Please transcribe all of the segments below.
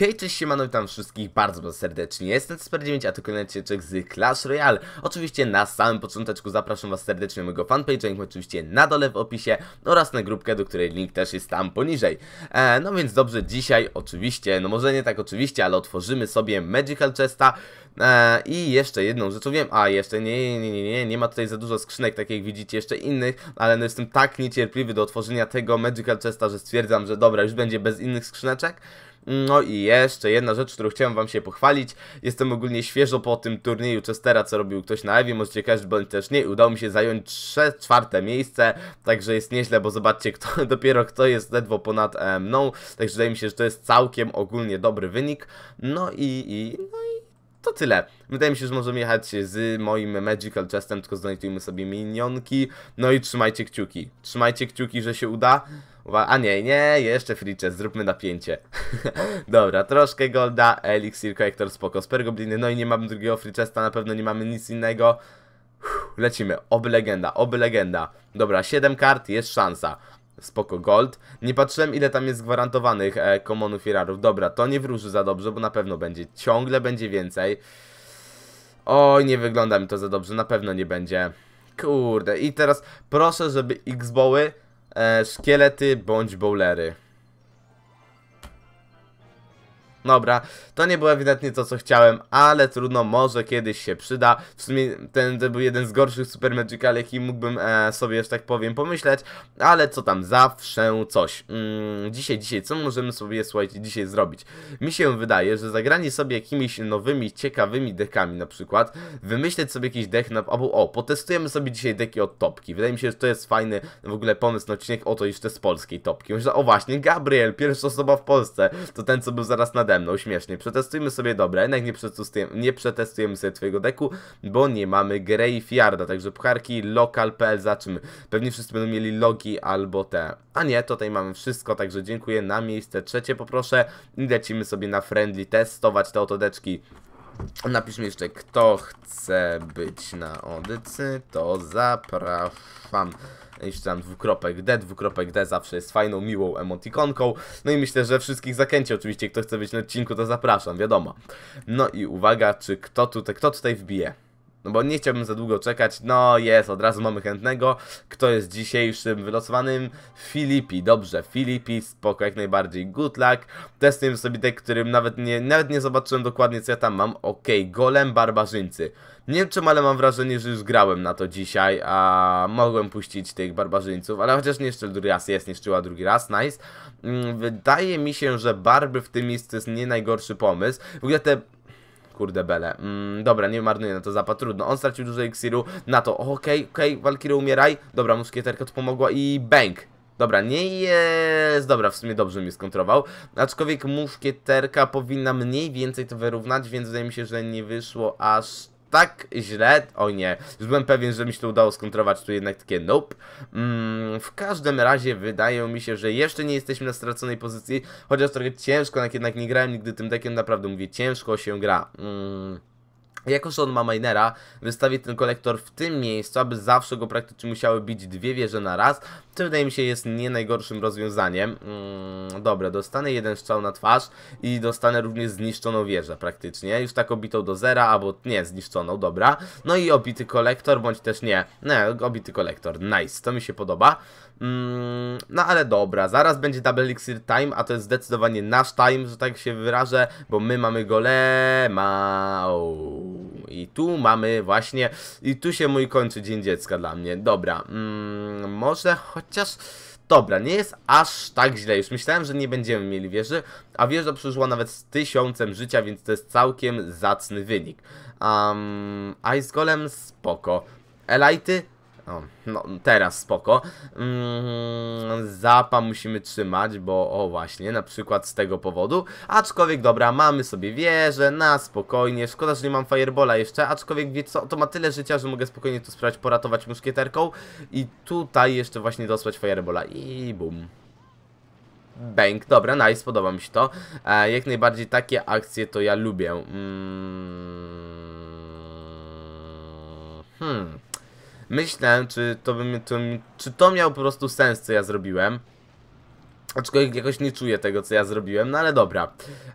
Hej, cześć, siemano, witam wszystkich bardzo, bardzo serdecznie. Jestem Super9, a to kolejny odcinek z Clash Royale. Oczywiście na samym począteczku zapraszam was serdecznie na mojego fanpage, link oczywiście na dole w opisie oraz na grupkę, do której link też jest tam poniżej. E, no więc dobrze, dzisiaj oczywiście, no może nie tak oczywiście, ale otworzymy sobie Magical Chesta. E, I jeszcze jedną rzecz, wiem, a jeszcze nie, nie, nie, nie, nie ma tutaj za dużo skrzynek, tak jak widzicie, jeszcze innych, ale no jestem tak niecierpliwy do otworzenia tego Magical Chesta, że stwierdzam, że dobra, już będzie bez innych skrzyneczek. No i jeszcze jedna rzecz, którą chciałem wam się pochwalić. Jestem ogólnie świeżo po tym turnieju Chestera, co robił ktoś na Ewie, możecie każdy, bądź też nie. Udało mi się zająć trze, czwarte miejsce, także jest nieźle, bo zobaczcie, kto, dopiero kto jest ledwo ponad e, mną. Także wydaje mi się, że to jest całkiem ogólnie dobry wynik. No i, i, no i to tyle. Wydaje mi się, że możemy jechać z moim Magical Chestem, tylko znajdujmy sobie minionki. No i trzymajcie kciuki. Trzymajcie kciuki, że się uda. Uwa A nie, nie, jeszcze free zróbmy napięcie. Dobra, troszkę golda, elixir, collector, spoko, spergobliny, no i nie mamy drugiego free na pewno nie mamy nic innego. Uff, lecimy, oby legenda, oby legenda. Dobra, 7 kart, jest szansa spoko gold. Nie patrzyłem ile tam jest gwarantowanych e, komonów i rarów. Dobra, to nie wróży za dobrze, bo na pewno będzie. Ciągle będzie więcej. Oj, nie wygląda mi to za dobrze, na pewno nie będzie. Kurde, i teraz proszę, żeby X-boły, e, szkielety bądź bowlery. Dobra, to nie było ewidentnie to, co chciałem, ale trudno, może kiedyś się przyda. W sumie ten to był jeden z gorszych Super Magical, jaki mógłbym e, sobie, że tak powiem, pomyśleć, ale co tam, zawsze coś. Mm, dzisiaj, dzisiaj, co możemy sobie, słuchajcie, dzisiaj zrobić? Mi się wydaje, że zagranie sobie jakimiś nowymi, ciekawymi dekami na przykład, wymyśleć sobie jakiś dek na... albo o, potestujemy sobie dzisiaj deki od topki. Wydaje mi się, że to jest fajny w ogóle pomysł na odcinek, oto jeszcze z polskiej topki. Myślę, o właśnie, Gabriel, pierwsza osoba w Polsce, to ten, co był zaraz na nade mną, śmiesznie. Przetestujmy sobie dobre, jednak nie przetestujemy, nie przetestujemy sobie twojego deku, bo nie mamy Greyfiarda, także pucharki local.pl zaczynamy. Pewnie wszyscy będą mieli logi albo te. A nie, tutaj mamy wszystko, także dziękuję. Na miejsce trzecie poproszę i lecimy sobie na friendly testować te autodeczki. Napiszmy jeszcze, kto chce być na audycji, to zapraszam. Jeszcze tam dwukropek D, dwukropek D zawsze jest fajną, miłą emotikonką. No i myślę, że wszystkich zakęci oczywiście, kto chce być na odcinku, to zapraszam, wiadomo. No i uwaga, czy kto tutaj, kto tutaj wbije? No bo nie chciałbym za długo czekać. No jest, od razu mamy chętnego. Kto jest dzisiejszym wylosowanym? Filipi, dobrze, Filipi, spoko, jak najbardziej. Good luck. Testujemy sobie deck, którym nawet nie, nawet nie zobaczyłem dokładnie co ja tam mam. Ok, golem barbarzyńcy. Nie wiem czym, ale mam wrażenie, że już grałem na to dzisiaj, a mogłem puścić tych barbarzyńców, ale chociaż nie jeszcze drugi raz jest, niszczyła drugi raz, nice. Mm, wydaje mi się, że barby w tym miejscu jest nie najgorszy pomysł. W ogóle te Kurde bele. Mm, dobra, nie marnuję na to zapa, trudno. On stracił dużo iksiru na to. Okej, okay, okej, okay, Valkyrie umieraj. Dobra, muskieterka tu pomogła i bang. Dobra, nie jest... Dobra, w sumie dobrze mnie skontrował. Aczkolwiek muszkieterka powinna mniej więcej to wyrównać, więc wydaje mi się, że nie wyszło aż tak źle, o nie, już byłem pewien, że mi się to udało skontrować, tu jednak takie nope. Mm, w każdym razie wydaje mi się, że jeszcze nie jesteśmy na straconej pozycji, chociaż trochę ciężko, jednak nie grałem nigdy tym deckiem, naprawdę mówię, ciężko się gra. Mm. Jako, że on ma minera, wystawię ten kolektor w tym miejscu, aby zawsze go praktycznie musiały bić dwie wieże na raz, co wydaje mi się jest nie najgorszym rozwiązaniem. Mm, dobra, dostanę jeden strzał na twarz i dostanę również zniszczoną wieżę praktycznie, już tak obitą do zera, albo nie, zniszczoną, dobra. No i obity kolektor, bądź też nie, nie, obity kolektor, nice, to mi się podoba. Mm, no ale dobra, zaraz będzie double elixir time, a to jest zdecydowanie nasz time, że tak się wyrażę, bo my mamy golema. I tu mamy właśnie... I tu się mój kończy Dzień Dziecka dla mnie. Dobra, mm, może chociaż... Dobra, nie jest aż tak źle. Już myślałem, że nie będziemy mieli wieży, a wieża przyszła nawet z tysiącem życia, więc to jest całkiem zacny wynik. Um, Ice Golem spoko. Elajty o, no, teraz spoko. Mm, zapa musimy trzymać, bo o właśnie, na przykład z tego powodu. Aczkolwiek, dobra, mamy sobie wieżę, na spokojnie. Szkoda, że nie mam firebola jeszcze, aczkolwiek wie co, to ma tyle życia, że mogę spokojnie to sprawić poratować muszkieterką. I tutaj jeszcze właśnie dosłać firebola i bum. Bank, dobra, nice, podoba mi się to. E, jak najbardziej takie akcje to ja lubię. Mm, hmm myślałem, czy to, bym, czy to miał po prostu sens, co ja zrobiłem. Aczkolwiek jakoś nie czuję tego, co ja zrobiłem, no ale dobra.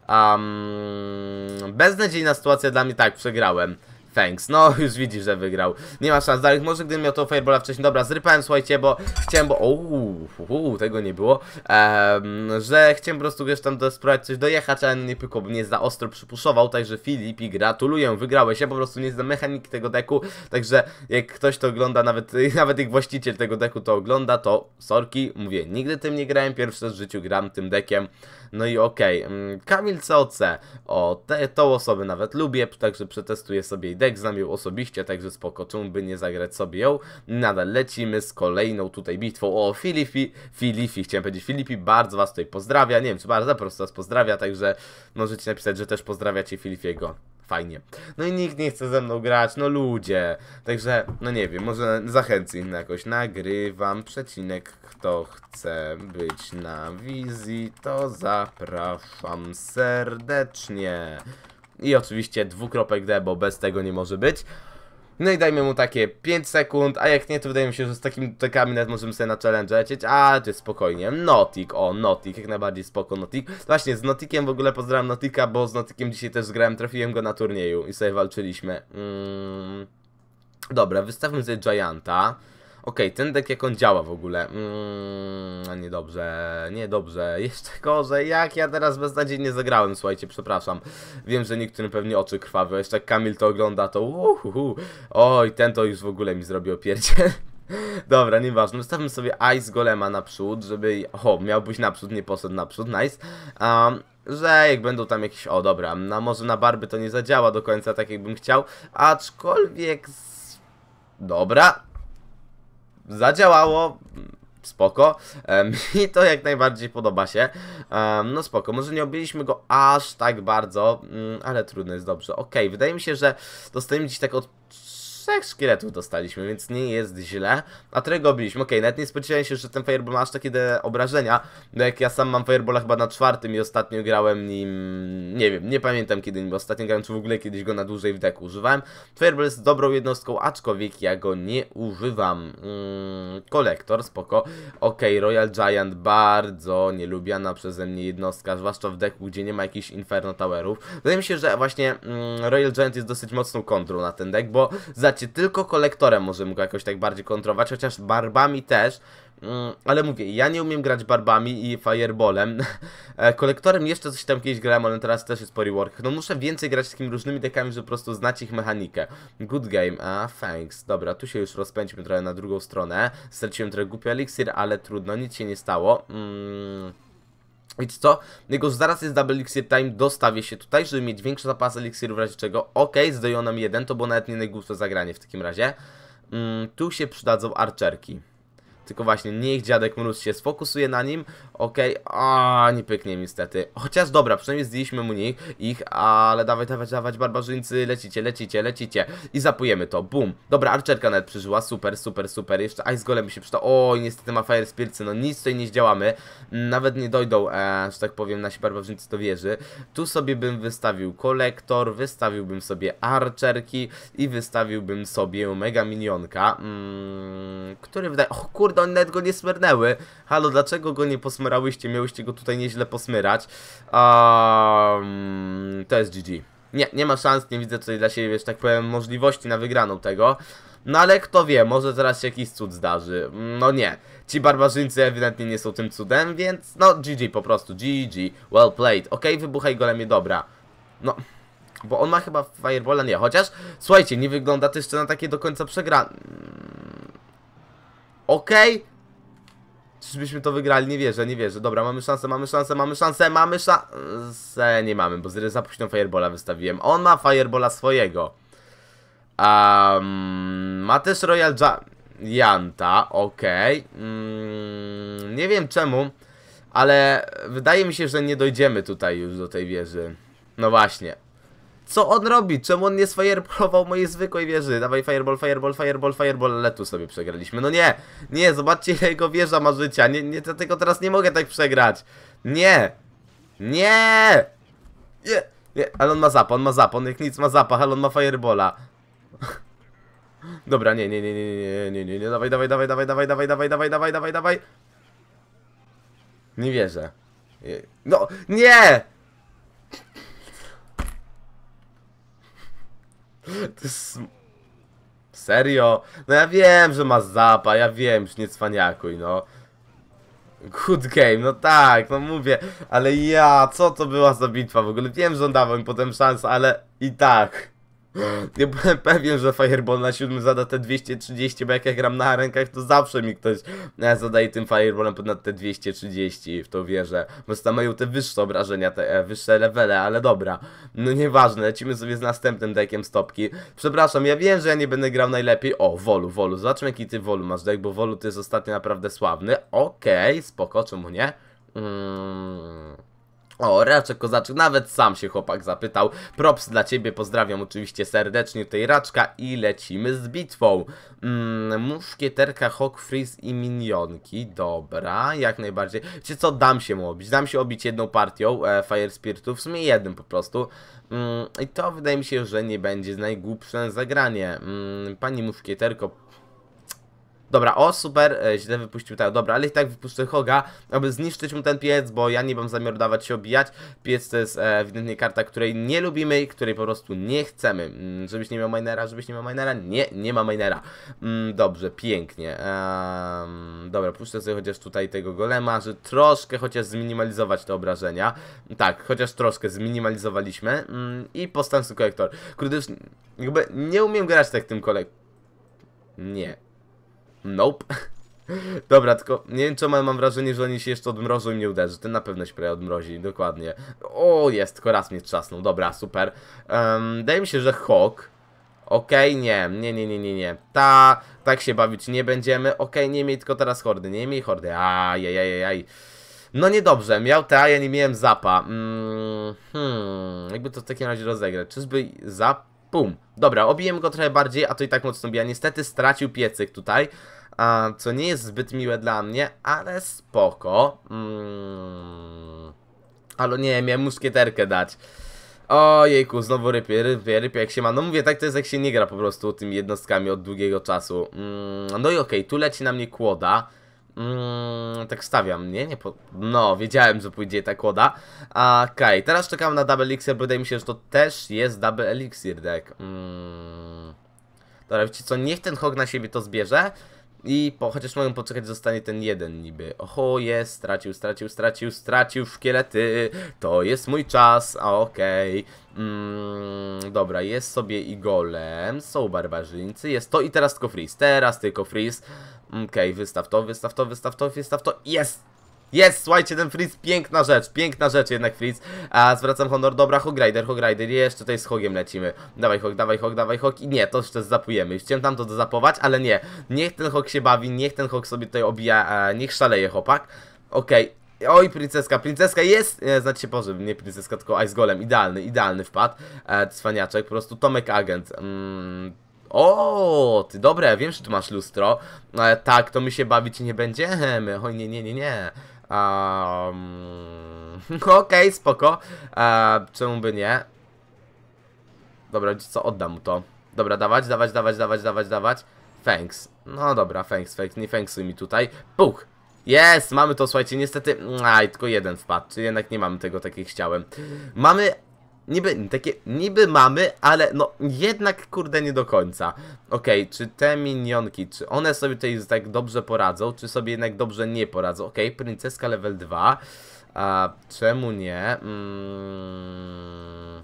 Um, beznadziejna sytuacja dla mnie, tak, przegrałem. Thanks. No, już widzisz, że wygrał. Nie ma szans dalej. Może gdybym miał to Firebola wcześniej. Dobra, zrypałem, słuchajcie, bo chciałem, bo... Uuu, uu, tego nie było. Ehm, że chciałem po prostu wiesz tam do, spróbować coś dojechać, ale no nie pykło, bo mnie za ostro przypuszczował. Także Filip i gratuluję, wygrałeś. Ja po prostu nie znam mechaniki tego deku. Także jak ktoś to ogląda, nawet, nawet ich właściciel tego deku to ogląda, to sorki, mówię, nigdy tym nie grałem. Pierwszy raz w życiu gram tym dekiem. No i okej. Okay. Mm, Kamil COC. O, te, tą osobę nawet lubię, także przetestuję sobie i deck, znam ją osobiście, także spoko, czemu by nie zagrać sobie ją. Nadal lecimy z kolejną tutaj bitwą o Filipi, Filipi, chciałem powiedzieć Filipi, bardzo was tutaj pozdrawia, nie wiem czy bardzo, prosto was pozdrawia, także możecie napisać, że też pozdrawiacie Filipiego fajnie. No i nikt nie chce ze mną grać, no ludzie. Także, no nie wiem, może zachęcę ich na jakoś. Nagrywam przecinek, kto chce być na wizji, to zapraszam serdecznie. I oczywiście dwukropek D, bo bez tego nie może być. No i dajmy mu takie 5 sekund, a jak nie, to wydaje mi się, że z takimi tekami nawet możemy sobie na challenge lecieć, a to jest spokojnie. Notik, o, Notik, jak najbardziej spoko Notik. Właśnie, z Notikiem w ogóle pozdrawiam Notika, bo z Notikiem dzisiaj też grałem, trafiłem go na turnieju i sobie walczyliśmy. Mm. Dobra, wystawmy sobie Gianta. Okej, okay, ten deck jak on działa w ogóle? Mmm, niedobrze, niedobrze, jeszcze gorzej, jak ja teraz beznadziejnie zagrałem, słuchajcie, przepraszam. Wiem, że niektórym pewnie oczy krwawią, jeszcze jak Kamil to ogląda, to uhuhu. Oj, ten to już w ogóle mi zrobił pierdzie. Dobra, nieważne, ustawmy sobie Ice Golema naprzód, żeby... O, miał być naprzód, nie poszedł naprzód, nice. Um, że jak będą tam jakieś... O, dobra, na może na barby to nie zadziała do końca tak, jakbym chciał, aczkolwiek... Dobra, zadziałało, spoko. Mi to jak najbardziej podoba się. No spoko, może nie objęliśmy go aż tak bardzo, mm, ale trudno jest dobrze. Ok, wydaje mi się, że dostajemy dziś tak od trzech szkieletów dostaliśmy, więc nie jest źle. A którego byliśmy? Okej, okay, nawet nie spodziewałem się, że ten Fireball ma aż takie obrażenia. No jak ja sam mam fireballa chyba na czwartym i ostatnio grałem nim... Nie wiem, nie pamiętam kiedy nim ostatnio grałem, czy w ogóle kiedyś go na dłużej w deku używałem. Fireball jest dobrą jednostką, aczkolwiek ja go nie używam. Mm, kolektor, mm, spoko. Okej, okay, Royal Giant, bardzo nielubiana przeze mnie jednostka, zwłaszcza w deku, gdzie nie ma jakichś Inferno Towerów. Wydaje mi się, że właśnie mm, Royal Giant jest dosyć mocną kontrą na ten deck, bo za postacie, tylko kolektorem możemy go jakoś tak bardziej kontrować, chociaż barbami też. Mm, ale mówię, ja nie umiem grać barbami i fireballem. E, kolektorem jeszcze coś tam kiedyś grałem, ale teraz też jest po No muszę więcej grać z takimi różnymi dekami, żeby po prostu znać ich mechanikę. Good game, a thanks. Dobra, tu się już rozpędźmy trochę na drugą stronę. Straciłem trochę głupi eliksir, ale trudno, nic się nie stało. Mm. Więc co? Jego no zaraz jest double elixir time, dostawię się tutaj, żeby mieć większy zapas eliksiru w razie czego. Ok, zdoją nam jeden, to było nawet nie najgłupsze zagranie w takim razie. Mm, tu się przydadzą archerki. Tylko właśnie, niech dziadek mróz się sfokusuje na nim. Okej, okay. a nie pyknie niestety. Chociaż dobra, przynajmniej zdjęliśmy mu nich, ich, ale dawaj, dawaj, dawać, barbarzyńcy, lecicie, lecicie, lecicie. I zapujemy to, bum. Dobra, arczerka nawet przeżyła, super, super, super. Jeszcze Ice Golem się przyda. O, niestety ma Fire Spircy, no nic tutaj nie zdziałamy. Nawet nie dojdą, e, że tak powiem, nasi barbarzyńcy do wieży. Tu sobie bym wystawił kolektor, wystawiłbym sobie arczerki i wystawiłbym sobie mega minionka, mm, który wydaje... O kurde, kurde, oni nawet go nie smyrnęły. Halo, dlaczego go nie posmyrałyście? Miałyście go tutaj nieźle posmyrać. Um, to jest GG. Nie, nie ma szans, nie widzę tutaj dla siebie, że tak powiem, możliwości na wygraną tego. No ale kto wie, może zaraz się jakiś cud zdarzy. No nie. Ci barbarzyńcy ewidentnie nie są tym cudem, więc no GG po prostu, GG, well played. Okej, okay, wybuchaj golemie, dobra. No, bo on ma chyba Firebola, nie, chociaż, słuchajcie, nie wygląda to jeszcze na takie do końca przegrane. Okej? Okay? Czyżbyśmy to wygrali? Nie wierzę, nie wierzę. Dobra, mamy szansę, mamy szansę, mamy szansę, mamy szansę. Nie mamy, bo z zapuściną Firebola wystawiłem. On ma Firebola swojego. Um, ma też Royal ja Janta, okej. Okay. Mm, nie wiem czemu, ale wydaje mi się, że nie dojdziemy tutaj już do tej wieży. No właśnie. Co on robi? Czemu on nie sfireballował mojej zwykłej wieży? Dawaj fireball, fireball, fireball, fireball, ale tu sobie przegraliśmy. No nie, nie, zobaczcie ile jego wieża ma życia. Nie, nie, dlatego teraz nie mogę tak przegrać. Nie, nie, nie, nie. Ale on ma zap, on ma zap, on jak nic ma zapach, ale on ma firebola. Dobra, nie, nie, nie, nie, nie, nie, nie, nie, dawaj, dawaj, dawaj, dawaj, dawaj, dawaj, dawaj, dawaj, dawaj, dawaj, dawaj. Nie wierzę. No, nie! To jest... Serio? No ja wiem, że ma zapa, ja wiem, że nie cwaniakuj, no. Good game, no tak, no mówię, ale ja, co to była za bitwa w ogóle? Wiem, że on dawał mi potem szansę, ale i tak. Nie byłem pewien, że Fireball na 7 zada te 230, bo jak ja gram na rękach, to zawsze mi ktoś e, zadaje tym Fireballem ponad te 230, w to wierzę. Bo tam mają te wyższe obrażenia, te e, wyższe levele, ale dobra. No nieważne, lecimy sobie z następnym deckiem stopki. Przepraszam, ja wiem, że ja nie będę grał najlepiej. O, Wolu, Wolu, zobaczmy jaki ty Wolu masz deck, bo Wolu ty jest ostatnio naprawdę sławny. Okej, okay, spoko, czemu nie? Mmm... O, Raczek Kozaczek, nawet sam się chłopak zapytał. Props dla ciebie, pozdrawiam oczywiście serdecznie tej Raczka i lecimy z bitwą. Mm, muszkieterka, Hawk Freeze i Minionki, dobra, jak najbardziej. Czy co, dam się mu obić, dam się obić jedną partią e, Fire Spiritu, w sumie jednym po prostu. Mm, I to wydaje mi się, że nie będzie najgłupsze zagranie. Mm, pani muszkieterko, Dobra, o super, e, źle wypuścił tak, dobra, ale i tak wypuszczę Hoga, aby zniszczyć mu ten piec, bo ja nie mam zamiaru dawać się obijać. Piec to jest e, ewidentnie karta, której nie lubimy i której po prostu nie chcemy. Mm, żebyś nie miał minera, żebyś nie miał minera, nie, nie ma minera. Mm, dobrze, pięknie. Ehm, dobra, puszczę sobie chociaż tutaj tego golema, że troszkę chociaż zminimalizować te obrażenia. Tak, chociaż troszkę zminimalizowaliśmy. Mm, I postępny kolektor. Kurde, już jakby nie umiem grać tak tym kolek. Nie. Nope. Dobra, tylko nie wiem czemu, mam wrażenie, że oni się jeszcze odmrożą i mnie uderzy. Ten na pewno się prawie odmrozi, dokładnie. O, jest, tylko raz mnie trzasnął. Dobra, super. Um, daje mi się, że Hawk... Okej, okay, nie, nie, nie, nie, nie, nie. Ta, tak się bawić nie będziemy. Okej, okay, nie miej tylko teraz hordy, nie miej hordy. Ajajajaj. No niedobrze, miał te, a ja nie miałem zapa. Mm, hmm, jakby to w takim razie rozegrać. Czyżby zap Pum. Dobra, obiłem go trochę bardziej, a to i tak mocno bija. Niestety stracił piecyk tutaj, a, co nie jest zbyt miłe dla mnie, ale spoko. Mm. Ale nie, miałem muskieterkę dać. Ojejku, znowu rypie, rypie, rypie jak się ma. No mówię, tak to jest jak się nie gra po prostu tymi jednostkami od długiego czasu. Mm. No i okej, okay, tu leci na mnie kłoda. Mm, tak stawiam, nie? nie po... No, wiedziałem, że pójdzie ta kłoda. Okej, okay, teraz czekam na Double Elixir, bo wydaje mi się, że to też jest Double Elixir deck. Mm. Dobra, wiecie co, niech ten hog na siebie to zbierze. I po, chociaż mogę poczekać, zostanie ten jeden niby. Oho, jest, stracił, stracił, stracił, stracił szkielety. To jest mój czas, a okej. Okay. Mm, dobra, jest sobie i golem, są barbarzyńcy, jest to i teraz tylko freeze, teraz tylko freeze. Mm, okej, okay, wystaw to, wystaw to, wystaw to, wystaw to, jest! Jest, słuchajcie, ten Fritz, piękna rzecz, piękna rzecz jednak Fritz. A, zwracam honor, dobra, Hogrider, Hogrider, jeszcze tutaj z Hogiem lecimy. Dawaj Hog, dawaj Hog, dawaj Hog i nie, to jeszcze zapujemy. chciałem tam to zapować, ale nie. Niech ten Hog się bawi, niech ten Hog sobie tutaj obija, a, niech szaleje chłopak. Okej, okay. Oj, princeska, princeska jest! E, znaczy się pożyw. nie princeska, tylko Ice Golem. Idealny, idealny wpad. E, cwaniaczek, po prostu Tomek Agent. Mm. O, ty dobre, wiem, że tu masz lustro. E, tak, to my się bawić nie będziemy. Oj, nie, nie, nie, nie. Um, Okej, okay, spoko. E, czemu by nie? Dobra, co, oddam mu to. Dobra, dawać, dawać, dawać, dawać, dawać, dawać. Thanks. No dobra, thanks, thanks, nie thanksuj mi tutaj. Puch! Jest, mamy to, słuchajcie, niestety... Aj, tylko jeden wpadł, czyli jednak nie mamy tego, tak jak chciałem. Mamy Niby, takie, niby mamy, ale no jednak kurde nie do końca. Okej, okay, czy te minionki, czy one sobie tutaj tak dobrze poradzą, czy sobie jednak dobrze nie poradzą? Okej, okay, princeska level 2. A czemu nie? Mm...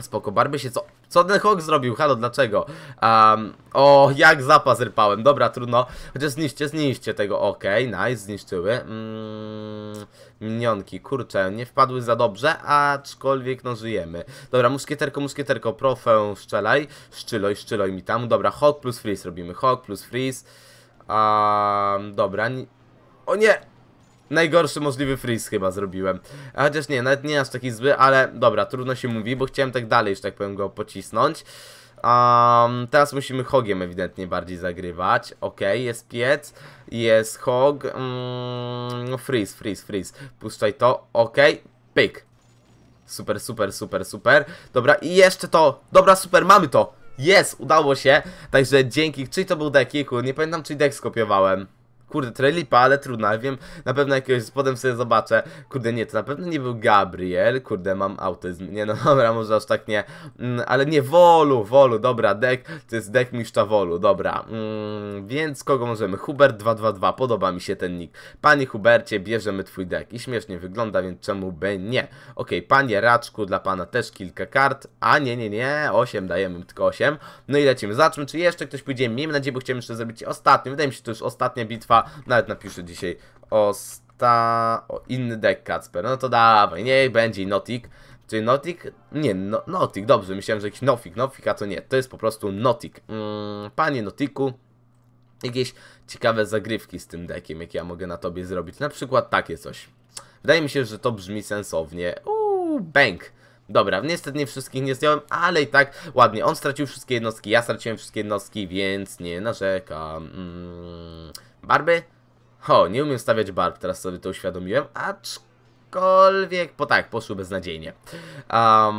Spoko, Barby się co... Co ten Hawk zrobił? Halo, dlaczego? Um, o, jak zapas rypałem. Dobra, trudno. Chociaż zniszcie, zniszcie tego. Okej, okay, nice, zniszczyły. Mm, minionki, kurczę, nie wpadły za dobrze, aczkolwiek no żyjemy. Dobra, muskieterko, muskieterko, profę, szczelaj. Szczyloj, szczyloj mi tam. Dobra, Hawk plus freeze robimy. Hawk plus freeze. Um, dobra. O nie! Najgorszy możliwy freeze chyba zrobiłem. chociaż nie, nawet nie aż taki zły, ale dobra, trudno się mówi, bo chciałem tak dalej, że tak powiem, go pocisnąć. Um, teraz musimy hogiem ewidentnie bardziej zagrywać. Ok, jest piec, jest hog. Mm, no freeze, freeze, freeze. Puszczaj to. Ok, pyk. Super, super, super, super. Dobra, i jeszcze to. Dobra, super, mamy to. Jest, udało się. Także dzięki. Czyli to był Dekiku? Nie pamiętam, czy deck skopiowałem kurde, trelipa, ale trudno, ale wiem, na pewno jakiegoś, spodem sobie zobaczę, kurde, nie, to na pewno nie był Gabriel, kurde, mam autyzm, nie, no dobra, może aż tak nie, mm, ale nie, Wolu, Wolu, dobra, dek, to jest dek mistrza Wolu, dobra, mm, więc kogo możemy? Hubert222, podoba mi się ten nick. Panie Hubercie, bierzemy twój dek i śmiesznie wygląda, więc czemu by nie? Okej, okay, panie Raczku, dla pana też kilka kart, a nie, nie, nie, 8 dajemy, tylko 8, no i lecimy, zobaczmy, czy jeszcze ktoś pójdzie, miejmy nadzieję, bo chciałem jeszcze zrobić ostatnią, wydaje mi się, że to już ostatnia bitwa, nawet napiszę dzisiaj, osta... O, inny deck Kacper, no to dawaj, niech będzie Notik. Czyli Notik? Nie, no, Notik, dobrze, myślałem, że jakiś Nofik, Nofik, a to nie, to jest po prostu Notik. Mm, panie Notiku, jakieś ciekawe zagrywki z tym deckiem, jakie ja mogę na tobie zrobić, na przykład takie coś. Wydaje mi się, że to brzmi sensownie. Uuu, bank. Dobra, niestety nie wszystkich nie zdjąłem, ale i tak ładnie. On stracił wszystkie jednostki, ja straciłem wszystkie jednostki, więc nie narzekam. Mm. Barby? O, nie umiem stawiać barb, teraz sobie to uświadomiłem, aczkolwiek, po tak, poszły beznadziejnie. Um,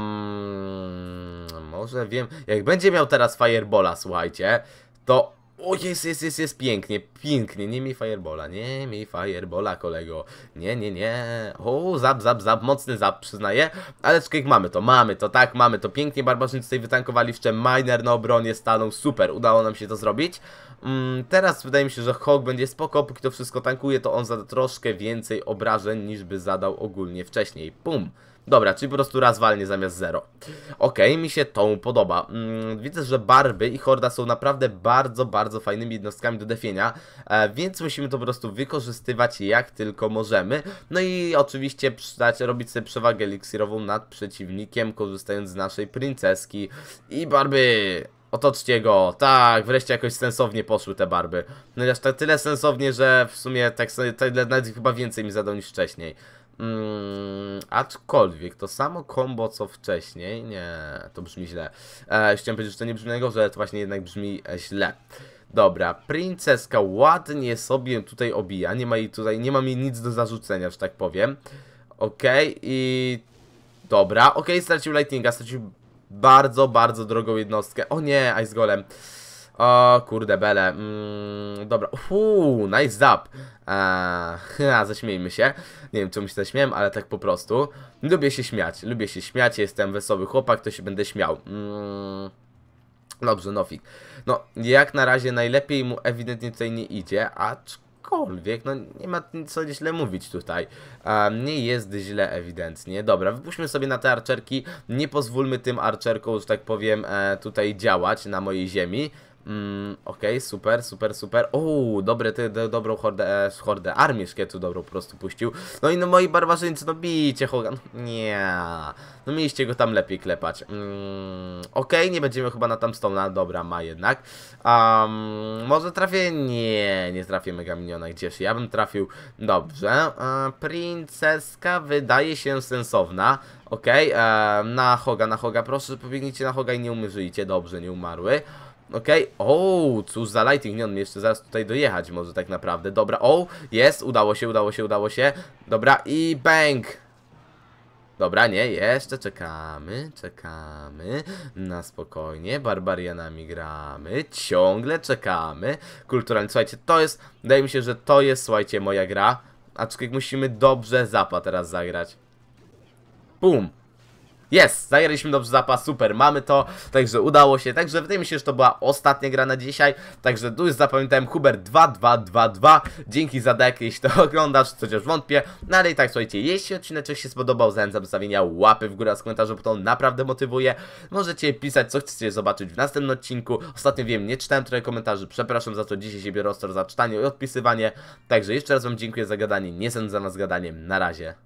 może wiem, jak będzie miał teraz Firebola, słuchajcie, to o, jest, jest, jest, jest, pięknie, pięknie, nie mi firebola, nie mi firebola, kolego, nie, nie, nie, o, zap, zap, zap, mocny zap, przyznaję, ale czekaj, mamy to, mamy to, tak, mamy to, pięknie barbarzyńcy tutaj wytankowali, jeszcze miner na obronie stanął, super, udało nam się to zrobić, mm, teraz wydaje mi się, że Hawk będzie spoko, póki to wszystko tankuje, to on zada troszkę więcej obrażeń niż by zadał ogólnie wcześniej, pum. Dobra, czyli po prostu raz walnie zamiast zero. Okej, okay, mi się to podoba. Mm, widzę, że Barby i Horda są naprawdę bardzo, bardzo fajnymi jednostkami do defienia, e, więc musimy to po prostu wykorzystywać jak tylko możemy. No i oczywiście przydać, robić sobie przewagę eliksirową nad przeciwnikiem, korzystając z naszej princeski. I Barby! Otoczcie go. Tak, wreszcie jakoś sensownie poszły te barby. No i aż tak tyle sensownie, że w sumie tak sobie, tak, nawet chyba więcej mi zadał niż wcześniej. Mm, aczkolwiek to samo combo co wcześniej, nie, to brzmi źle. E, chciałem powiedzieć, że to nie brzmi najgorzej, ale to właśnie jednak brzmi e, źle. Dobra, princeska ładnie sobie tutaj obija, nie ma jej tutaj, nie mam jej nic do zarzucenia, że tak powiem. Okej okay, i... Dobra, okej, okay, stracił Lightninga, stracił bardzo, bardzo drogą jednostkę. O nie, Ice Golem. O, kurde, bele. Mm, dobra. Uuu, nice zap. Eee, zaśmiejmy się. Nie wiem, czemu się zaśmiałem, ale tak po prostu. Lubię się śmiać. Lubię się śmiać. Jestem wesoły chłopak, to się będę śmiał. Mm. Dobrze, Nofik. No, jak na razie najlepiej mu ewidentnie tutaj nie idzie, aczkolwiek, no nie ma co źle mówić tutaj. Um, nie jest źle ewidentnie. Dobra, wypuśćmy sobie na te arczerki, nie pozwólmy tym arczerkom, że tak powiem, e, tutaj działać na mojej ziemi. Mm, Okej, okay, super, super, super. O, dobre, ty do, dobrą hordę, e, hordę armię szkietu dobrą po prostu puścił. No i no moi barbarzyńcy, no bijcie Hogan. Nie, no mieliście go tam lepiej klepać. Mm, Okej, okay, nie będziemy chyba na Tamstona, dobra, ma jednak. Um, może trafię? Nie, nie trafię Mega Miniona, Gdzieś, ja bym trafił. Dobrze, e, princeska wydaje się sensowna. Okej, okay, e, na Hoga, na Hoga, proszę, pobiegnijcie na Hoga i nie umrzyjcie. Dobrze, nie umarły. Okej, okay. o, cóż za lighting, nie on jeszcze zaraz tutaj dojechać może tak naprawdę, dobra, o, jest, udało się, udało się, udało się, dobra i bang! Dobra, nie, jeszcze czekamy, czekamy, na spokojnie, barbarianami gramy, ciągle czekamy, kulturalnie, słuchajcie, to jest, wydaje mi się, że to jest, słuchajcie, moja gra, aczkolwiek musimy dobrze zapa teraz zagrać. Pum, jest, zajęliśmy dobrze zapas, super, mamy to, także udało się, także wydaje mi się, że to była ostatnia gra na dzisiaj, także tu już zapamiętałem Hubert 2222, dzięki za dek, jeśli to oglądasz, chociaż wątpię, no ale i tak słuchajcie, jeśli odcinek się spodobał, zachęcam zostawienia łapy w górę z komentarza, bo to naprawdę motywuje, możecie pisać, co chcecie zobaczyć w następnym odcinku, ostatnio wiem, nie czytałem trochę komentarzy, przepraszam za to, dzisiaj się biorę ostro za czytanie i odpisywanie, także jeszcze raz Wam dziękuję za gadanie, nie sądzę za nas gadaniem, na razie.